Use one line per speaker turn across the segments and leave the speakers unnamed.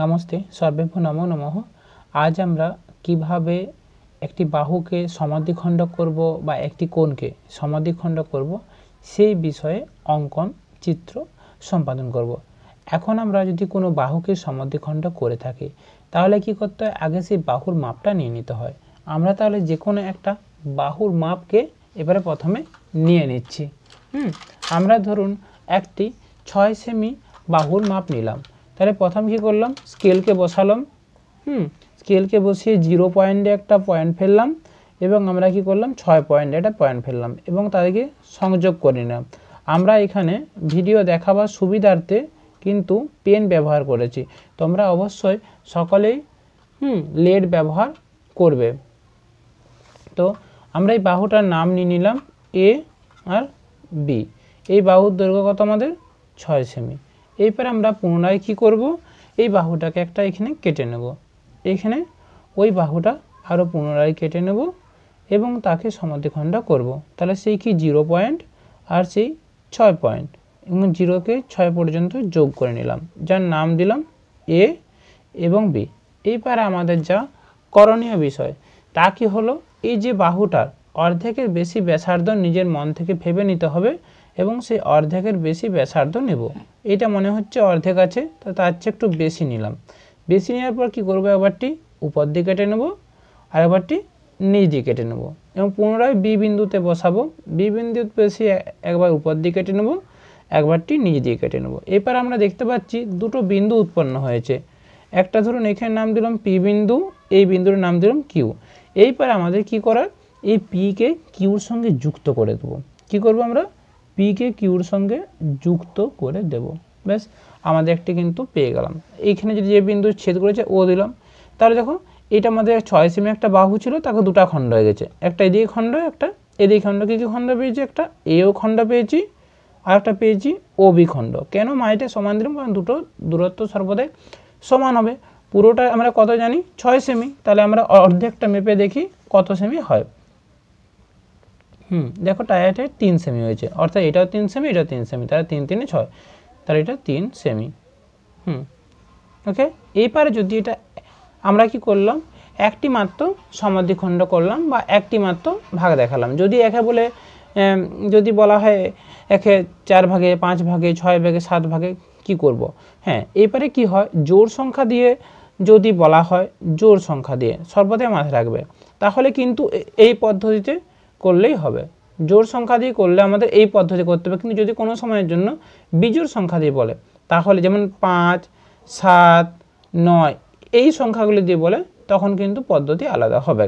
নমস্তে সর্বেভ্য নমো নমঃ আজ আমরা কিভাবে একটি বাহুকে সমাধিখণ্ড করব বা একটি কোণকে সমাধিখণ্ড করব সেই বিষয়ে অঙ্কন চিত্র সম্পাদন করব। এখন আমরা যদি কোনো বাহুকে সমাধিখণ্ড করে থাকি তাহলে কি করতে হয় আগে সেই বাহুর মাপটা নিয়ে নিতে হয় আমরা তাহলে যে কোনো একটা বাহুর মাপকে এবারে প্রথমে নিয়ে নিচ্ছি হুম আমরা ধরুন একটি ছয় সেমি বাহুর মাপ নিলাম তাহলে প্রথম কি করলাম স্কেলকে বসালাম হুম স্কেলকে বসিয়ে জিরো পয়েন্টে একটা পয়েন্ট ফেললাম এবং আমরা কি করলাম ছয় পয়েন্টে একটা পয়েন্ট ফেললাম এবং তাদেরকে সংযোগ করে নিলাম আমরা এখানে ভিডিও দেখাবার সুবিধার্থে কিন্তু পেন ব্যবহার করেছি তোমরা অবশ্যই সকলেই হুম লেড ব্যবহার করবে তো আমরা এই বাহুটার নাম নিয়ে নিলাম এ আর বি এই বাহুর দৈর্ঘ্য কত আমাদের ছয় সেমি এইবার আমরা পুনরায় কি করব এই বাহুটাকে একটা এখানে কেটে নেব এখানে ওই বাহুটা আরও পুনরায় কেটে নেব এবং তাকে সমাধিখণ্ড করব। তাহলে সেই কি জিরো পয়েন্ট আর সেই ছয় পয়েন্ট এবং জিরোকে ছয় পর্যন্ত যোগ করে নিলাম যার নাম দিলাম এ এবং বি এইবার আমাদের যা করণীয় বিষয় তা কি হলো এই যে বাহুটার অর্ধেকের বেশি ব্যাসার্ধ নিজের মন থেকে ভেবে নিতে হবে এবং সেই অর্ধেকের বেশি ব্যাসার্ধ নেব এটা মনে হচ্ছে অর্ধেক আছে তো তার চেয়ে একটু বেশি নিলাম বেশি নেওয়ার পর কী করবো একবারটি উপর দিকে কেটে নেব আর একবারটি নিচ দিয়ে কেটে নেব এবং পুনরায় বি বিন্দুতে বসাবো বি বিন্দুতে বেশি একবার উপর দিকে কেটে নেব একবারটি নিচ দিয়ে কেটে নেব এবার আমরা দেখতে পাচ্ছি দুটো বিন্দু উৎপন্ন হয়েছে একটা ধরুন এখানে নাম দিলাম পি বিন্দু এই বিন্দুর নাম দিলাম কিউ এইবার আমাদের কি করার এই পিকে কিউর সঙ্গে যুক্ত করে দেবো কি করব আমরা পিকে কিউর সঙ্গে যুক্ত করে দেব ব্যাস আমাদের একটি কিন্তু পেয়ে গেলাম এইখানে যদি যে বিন্দু ছেদ করেছে ও দিলাম তাহলে দেখো এটা আমাদের ছয় সেমি একটা বাহু ছিল তাকে দুটো খণ্ড হয়ে গেছে একটা এদিকে খণ্ড একটা এদিকে খণ্ড কী কী খণ্ড পেয়েছি একটা এও খণ্ড পেয়েছি আর একটা পেয়েছি ও বি খণ্ড কেন মাইটে সমান দিলাম কারণ দুটো দূরত্ব সর্বদাই সমান হবে পুরোটা আমরা কত জানি ছয় সেমি তাহলে আমরা অর্ধেকটা মেপে দেখি কত সেমি হয় হুম দেখো টায়ারটায় তিন সেমি হয়েছে অর্থাৎ এটাও তিন সেমি এটাও তিন সেমি তাহলে তিন তিনে ছয় তাহলে এটা তিন সেমি হুম ওকে এইবারে যদি এটা আমরা কি করলাম একটি মাত্র সমাধিখণ্ড করলাম বা একটি মাত্র ভাগ দেখালাম যদি একে বলে যদি বলা হয় একে চার ভাগে পাঁচ ভাগে ছয় ভাগে সাত ভাগে কি করব। হ্যাঁ এবারে কি হয় জোর সংখ্যা দিয়ে যদি বলা হয় জোর সংখ্যা দিয়ে সর্বদাই মাথায় রাখবে তাহলে কিন্তু এই পদ্ধতিতে করলেই হবে জোর সংখ্যা দিয়ে করলে আমাদের এই পদ্ধতি করতে হবে কিন্তু যদি কোনো সময়ের জন্য বিজোর সংখ্যা দিয়ে বলে তাহলে যেমন পাঁচ সাত নয় এই সংখ্যাগুলি দিয়ে বলে তখন কিন্তু পদ্ধতি আলাদা হবে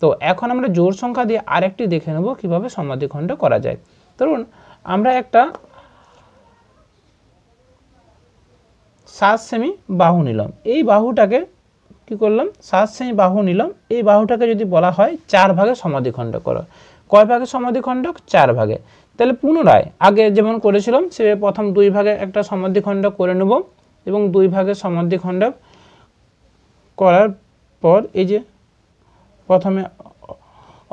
তো এখন আমরা জোর সংখ্যা দিয়ে আরেকটি দেখে নেব কীভাবে সমাধিখণ্ড করা যায় ধরুন আমরা একটা সাত সেমি বাহু নিলাম এই বাহুটাকে কি করলাম সাত সেমি বাহু নিলাম এই বাহুটাকে যদি বলা হয় চার ভাগে সমাধিখণ্ড করো কয় ভাগে সমাধিখণ্ডক চার ভাগে তাহলে পুনরায় আগে যেমন করেছিলাম সে প্রথম দুই ভাগে একটা সমাধিখণ্ডক করে নেব এবং দুই ভাগে সমাধিখণ্ডক করার পর এই যে প্রথমে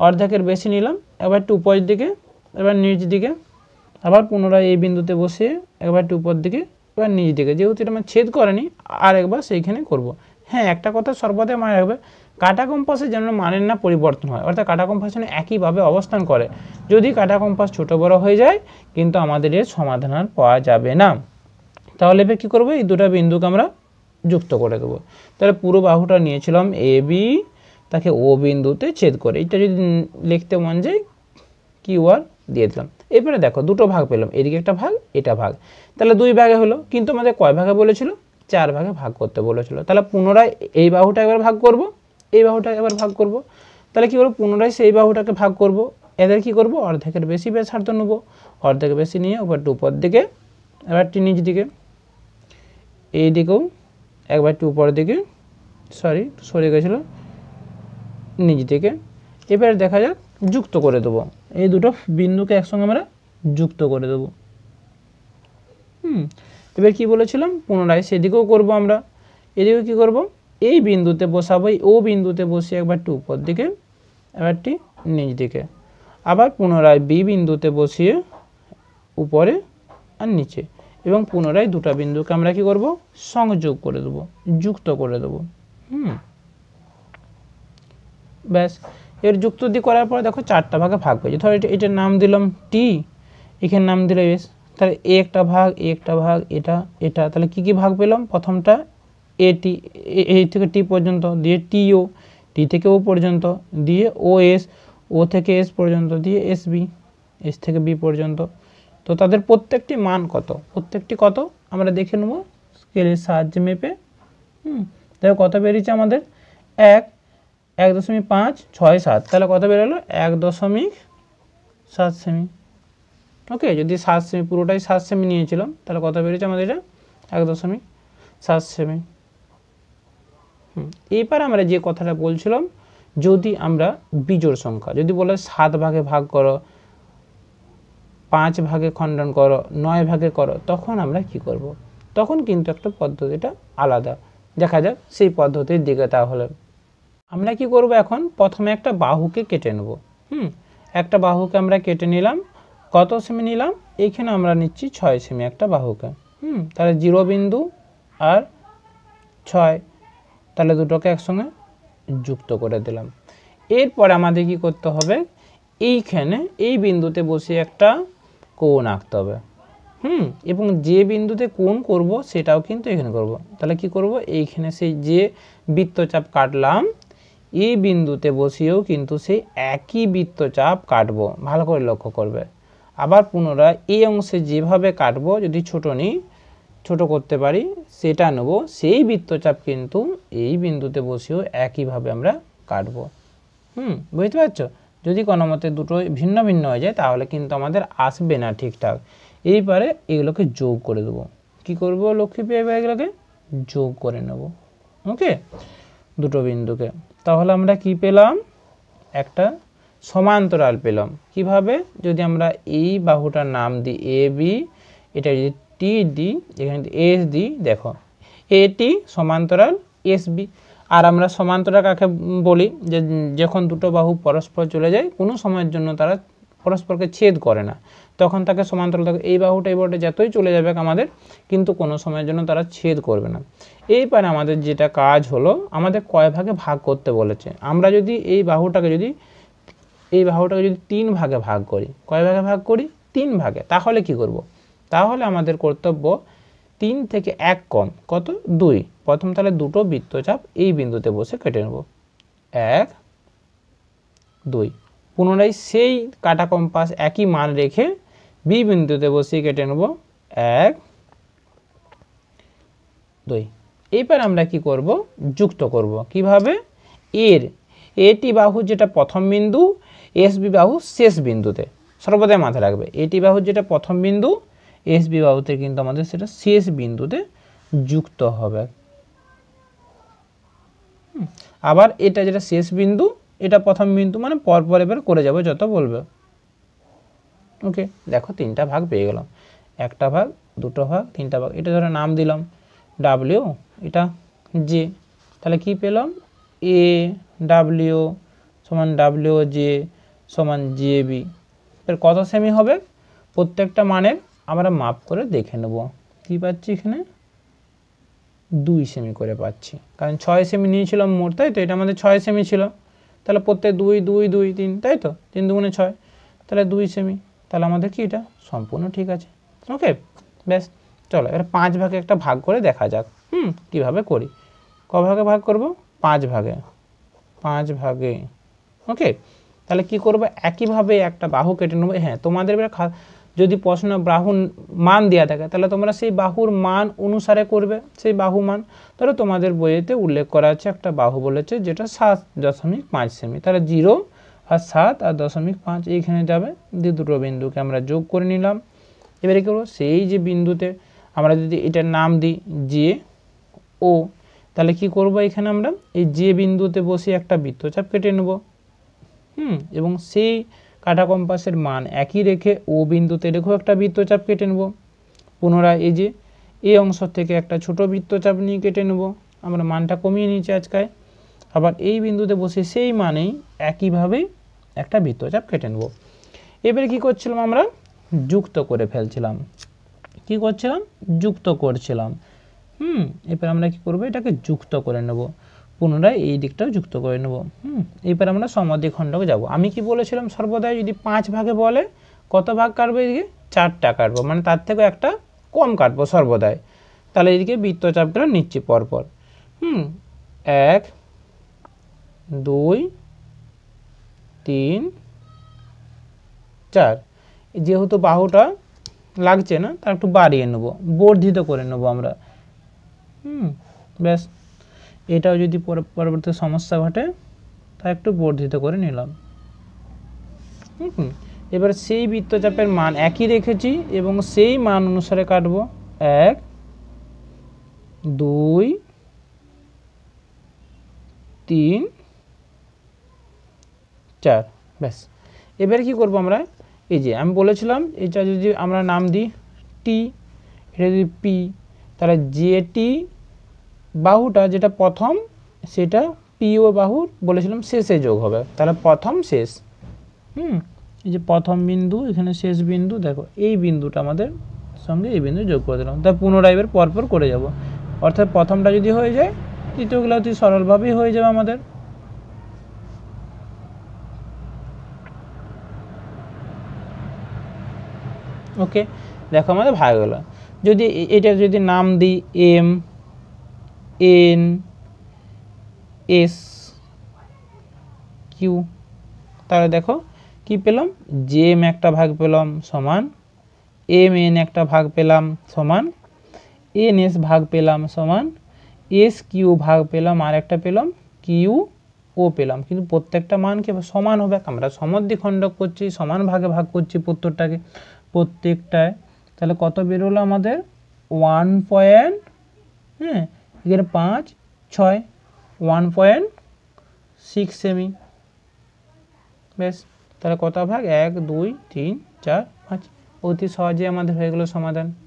অর্ধেকের বেশি নিলাম এবার একটু উপরের দিকে এবার নিচ দিকে আবার পুনরায় এই বিন্দুতে বসিয়ে একবার একটু উপর দিকে এবার নিচ দিকে যেহেতু এটা আমার ছেদ করেনি আর একবার সেইখানে করব। হ্যাঁ একটা কথা সর্বদাই মনে রাখবে কাটা কম্পাসে যেন মানের না পরিবর্তন হয় অর্থাৎ কাটা কম্পাস যেন একইভাবে অবস্থান করে যদি কাটা কম্পাস ছোটো বড় হয়ে যায় কিন্তু আমাদের এর সমাধান আর পাওয়া যাবে না তাহলে এবার কী করবো এই দুটা বিন্দুকে আমরা যুক্ত করে দেবো তাহলে পুরো বাহুটা নিয়েছিলাম এ বি তাকে ও বিন্দুতে ছেদ করে এটা যদি লিখতে মন যায় কিউ আর দিয়ে দিলাম এরপরে দেখো দুটো ভাগ পেলাম এদিকে একটা ভাগ এটা ভাগ তাহলে দুই ভাগে হলো কিন্তু আমাদের কয় ভাগে বলেছিল চার ভাগে ভাগ করতে বলেছিল তাহলে পুনরায় এই বাহুটা একবার ভাগ করব এই বাহুটাকে এবার ভাগ করব তাহলে কি করবো পুনরায় সেই বাহুটাকে ভাগ করব এদের কি করব অর্ধেকের বেশি ব্যাসার্ধ নেব অর্ধেক বেশি নিয়ে ওপরটা উপর দিকে এবারটি নিচ দিকে এই দিকেও একবারটি উপর দিকে সরি সরে গেছিলো নিজ দিকে এবারে দেখা যাক যুক্ত করে দেবো এই দুটো বিন্দুকে একসঙ্গে আমরা যুক্ত করে দেবো হুম এবার কি বলেছিলাম পুনরায় সেদিকেও করব আমরা এদিকেও কি করব এই বিন্দুতে বসাবো ও বিন্দুতে বসিয়ে একবারটি উপর দিকে একবারটি নিচ দিকে আবার পুনরায় বি বিন্দুতে বসিয়ে উপরে আর নিচে এবং পুনরায় দুটা বিন্দুকে আমরা কী করবো সংযোগ করে দেব যুক্ত করে দেব হুম ব্যাস এর যুক্ত দিয়ে করার পর দেখো চারটা ভাগে ভাগ পেয়েছে ধরো এটা এটার নাম দিলাম টি এখানে নাম দিলে বেশ তাহলে একটা ভাগ একটা ভাগ এটা এটা তাহলে কি কি ভাগ পেলাম প্রথমটা এ টি এই থেকে টি পর্যন্ত দিয়ে টিও টি থেকে ও পর্যন্ত দিয়ে ও এস ও থেকে এস পর্যন্ত দিয়ে এস বি এস থেকে বি পর্যন্ত তো তাদের প্রত্যেকটি মান কত প্রত্যেকটি কত আমরা দেখে নেব স্কেলের সাহায্যে মেপে হুম তাহলে কত বেরিয়েছে আমাদের এক এক দশমিক পাঁচ ছয় সাত তাহলে কত বেরোলো এক দশমিক সাত সেমি ওকে যদি সাত সেমি পুরোটাই সাত সেমি নিয়েছিলাম তাহলে কত বেরিয়েছে আমাদের এটা এক দশমিক সাত সেমি এবার আমরা যে কথাটা বলছিলাম যদি আমরা বিজোড় সংখ্যা যদি বলে সাত ভাগে ভাগ করো পাঁচ ভাগে খণ্ডন করো নয় ভাগে করো তখন আমরা কি করব। তখন কিন্তু একটা পদ্ধতিটা আলাদা দেখা যাক সেই পদ্ধতির দিকে তাহলে আমরা কি করব এখন প্রথমে একটা বাহুকে কেটে নেব হুম একটা বাহুকে আমরা কেটে নিলাম কত সেমি নিলাম এখানে আমরা নিচ্ছি ছয় সেমি একটা বাহুকে হুম তাহলে জিরো বিন্দু আর ছয় তাহলে দুটোকে একসঙ্গে যুক্ত করে দিলাম এরপর আমাদের কি করতে হবে এইখানে এই বিন্দুতে বসে একটা কোণ আঁকতে হবে হুম এবং যে বিন্দুতে কোণ করব সেটাও কিন্তু এখানে করব তাহলে কি করব এইখানে সেই যে বৃত্তচাপ কাটলাম এই বিন্দুতে বসিয়েও কিন্তু সেই একই বৃত্তচাপ কাটব ভালো করে লক্ষ্য করবে আবার পুনরায় এই অংশে যেভাবে কাটব যদি ছোট নিই ছোট করতে পারি সেটা নেব সেই বৃত্তচাপ কিন্তু এই বিন্দুতে বসেও একইভাবে আমরা কাটব হুম বুঝতে পারছো যদি কোনো মতে দুটো ভিন্ন ভিন্ন হয়ে যায় তাহলে কিন্তু আমাদের আসবে না ঠিকঠাক এইবারে এগুলোকে যোগ করে দেব কি করব লক্ষ্মী পেয়ে এগুলোকে যোগ করে নেব ওকে দুটো বিন্দুকে তাহলে আমরা কি পেলাম একটা সমান্তরাল পেলাম কিভাবে যদি আমরা এই বাহুটার নাম দিই এ বি এটা যদি টি ডি এখানে এস ডি দেখো এটি সমান্তরাল এস বি আর আমরা সমান্তরাল কাকে বলি যে যখন দুটো বাহু পরস্পর চলে যায় কোনো সময়ের জন্য তারা পরস্পরকে ছেদ করে না তখন তাকে সমান্তরাল থাকে এই বাহুটা এই বটে যতই চলে যাবে আমাদের কিন্তু কোনো সময়ের জন্য তারা ছেদ করবে না এইবার আমাদের যেটা কাজ হলো আমাদের কয় ভাগে ভাগ করতে বলেছে আমরা যদি এই বাহুটাকে যদি এই বাহুটাকে যদি তিন ভাগে ভাগ করি কয় ভাগে ভাগ করি তিন ভাগে তাহলে কি করব তাহলে আমাদের কর্তব্য তিন থেকে এক কম কত দুই প্রথম তাহলে দুটো বৃত্তচাপ এই বিন্দুতে বসে কেটে নেব এক দুই পুনরায় সেই কাটা কম্পাস একই মান রেখে বি বিন্দুতে বসে কেটে নেব এক দুই এবার আমরা কি করব যুক্ত করব কিভাবে এর এটি বাহু যেটা প্রথম বিন্দু এস বি বাহু শেষ বিন্দুতে সর্বদাই মাথায় রাখবে এটি বাহু যেটা প্রথম বিন্দু এস বিবাহুতে কিন্তু আমাদের সেটা শেষ বিন্দুতে যুক্ত হবে আবার এটা যেটা শেষ বিন্দু এটা প্রথম বিন্দু মানে পরপর এবার করে যাবো যত বলবে ওকে দেখো তিনটা ভাগ পেয়ে গেলাম একটা ভাগ দুটো ভাগ তিনটা ভাগ এটা ধরো নাম দিলাম ডাব্লিউ এটা জে তাহলে কি পেলাম এ ডাব্লিউ সমান ডাব্লিউ জে সমান জে বি এর কত সেমি হবে প্রত্যেকটা মানের আমরা মাপ করে দেখে নেব কী পাচ্ছি এখানে দুই সেমি করে পাচ্ছি কারণ ছয় সেমি নিয়েছিলাম মোট তাই তো এটা আমাদের ছয় সেমি ছিল তাহলে প্রত্যেক দুই দুই দুই তিন তাই তো তিন দুগুণে ছয় তাহলে দুই সেমি তাহলে আমাদের কি এটা সম্পূর্ণ ঠিক আছে ওকে ব্যাস চলো এবার পাঁচ ভাগে একটা ভাগ করে দেখা যাক হুম কীভাবে করি ক ভাগে ভাগ করব পাঁচ ভাগে পাঁচ ভাগে ওকে তাহলে কি করব একইভাবে একটা বাহু কেটে নেবো হ্যাঁ তোমাদের এবার যদি প্রশ্ন বাহুর মান দেওয়া থাকে তাহলে তোমরা সেই বাহুর মান অনুসারে করবে সেই বাহু মান তাহলে তোমাদের বইয়েতে উল্লেখ করা আছে একটা বাহু বলেছে যেটা সাত দশমিক পাঁচ সেমি তাহলে জিরো আর সাত আর দশমিক পাঁচ এইখানে যাবে যে দুটো বিন্দুকে আমরা যোগ করে নিলাম এবারে কী করবো সেই যে বিন্দুতে আমরা যদি এটার নাম দিই যে ও তাহলে কি করব এখানে আমরা এই যে বিন্দুতে বসে একটা বৃত্তচাপ কেটে নেব হুম এবং সেই কাটা কম্পাসের মান একই রেখে ও বিন্দুতে রেখেও একটা বৃত্তচাপ কেটে নেব পুনরায় এই যে এই অংশ থেকে একটা ছোট বৃত্তচাপ নিয়ে কেটে নেব আমরা মানটা কমিয়ে নিয়েছি আজকায় আবার এই বিন্দুতে বসে সেই মানেই একইভাবে একটা বৃত্তচাপ কেটে নেব এবারে কি করছিলাম আমরা যুক্ত করে ফেলছিলাম কি করছিলাম যুক্ত করছিলাম হুম এবার আমরা কি করব এটাকে যুক্ত করে নেব পুনরায় এই দিকটাও যুক্ত করে নেব হুম এবার আমরা সমাধিখণ্ডকে যাব আমি কি বলেছিলাম সর্বদাই যদি পাঁচ ভাগে বলে কত ভাগ কাটবো এদিকে চারটা কাটবো মানে তার থেকে একটা কম কাটবো সর্বদাই তাহলে এদিকে বৃত্তচাপগুলো নিচ্ছি পরপর হুম এক দুই তিন চার যেহেতু বাহুটা লাগছে না তার একটু বাড়িয়ে নেব বর্ধিত করে নেব আমরা হুম ব্যাস এটাও যদি পরবর্তী সমস্যা ঘটে তা একটু বর্ধিত করে নিলাম এবার সেই বৃত্তচাপের মান একই রেখেছি এবং সেই মান অনুসারে কাটব এক দুই তিন চার ব্যাস এবার কি করব আমরা এই যে আমি বলেছিলাম এটা যদি আমরা নাম দিই টি এটা যদি পি তাহলে জে টি বাহুটা যেটা প্রথম সেটা পি ও বাহু বলেছিলাম শেষে যোগ হবে তাহলে প্রথম শেষ হুম এই যে প্রথম বিন্দু এখানে শেষ বিন্দু দেখো এই বিন্দুটা আমাদের সঙ্গে এই বিন্দু যোগ করে দিলাম তা পুনরায় এবার পরপর করে যাব অর্থাৎ প্রথমটা যদি হয়ে যায় দ্বিতীয়গুলো অতি সরলভাবেই হয়ে যাবে আমাদের ওকে দেখো আমাদের ভাগ হলো যদি এটা যদি নাম দিই এম এন এস কিউ তাহলে দেখো কি পেলাম জে এম একটা ভাগ পেলাম সমান এম এন একটা ভাগ পেলাম সমান এন এস ভাগ পেলাম সমান এস কিউ ভাগ পেলাম আর একটা পেলাম কিউ ও পেলাম কিন্তু প্রত্যেকটা মানকে সমান হবে আমরা সমদ্বিখণ্ডক করছি সমান ভাগে ভাগ করছি প্রত্যেকটাকে প্রত্যেকটায় তাহলে কত বেরোলো আমাদের ওয়ান পয়েন্ট হ্যাঁ এখানে পাঁচ ছয় ওয়ান পয়েন্ট সিক্স সেমি বেশ তাহলে কত ভাগ এক দুই তিন চার পাঁচ অতি সহজে আমাদের হয়ে গেলো সমাধান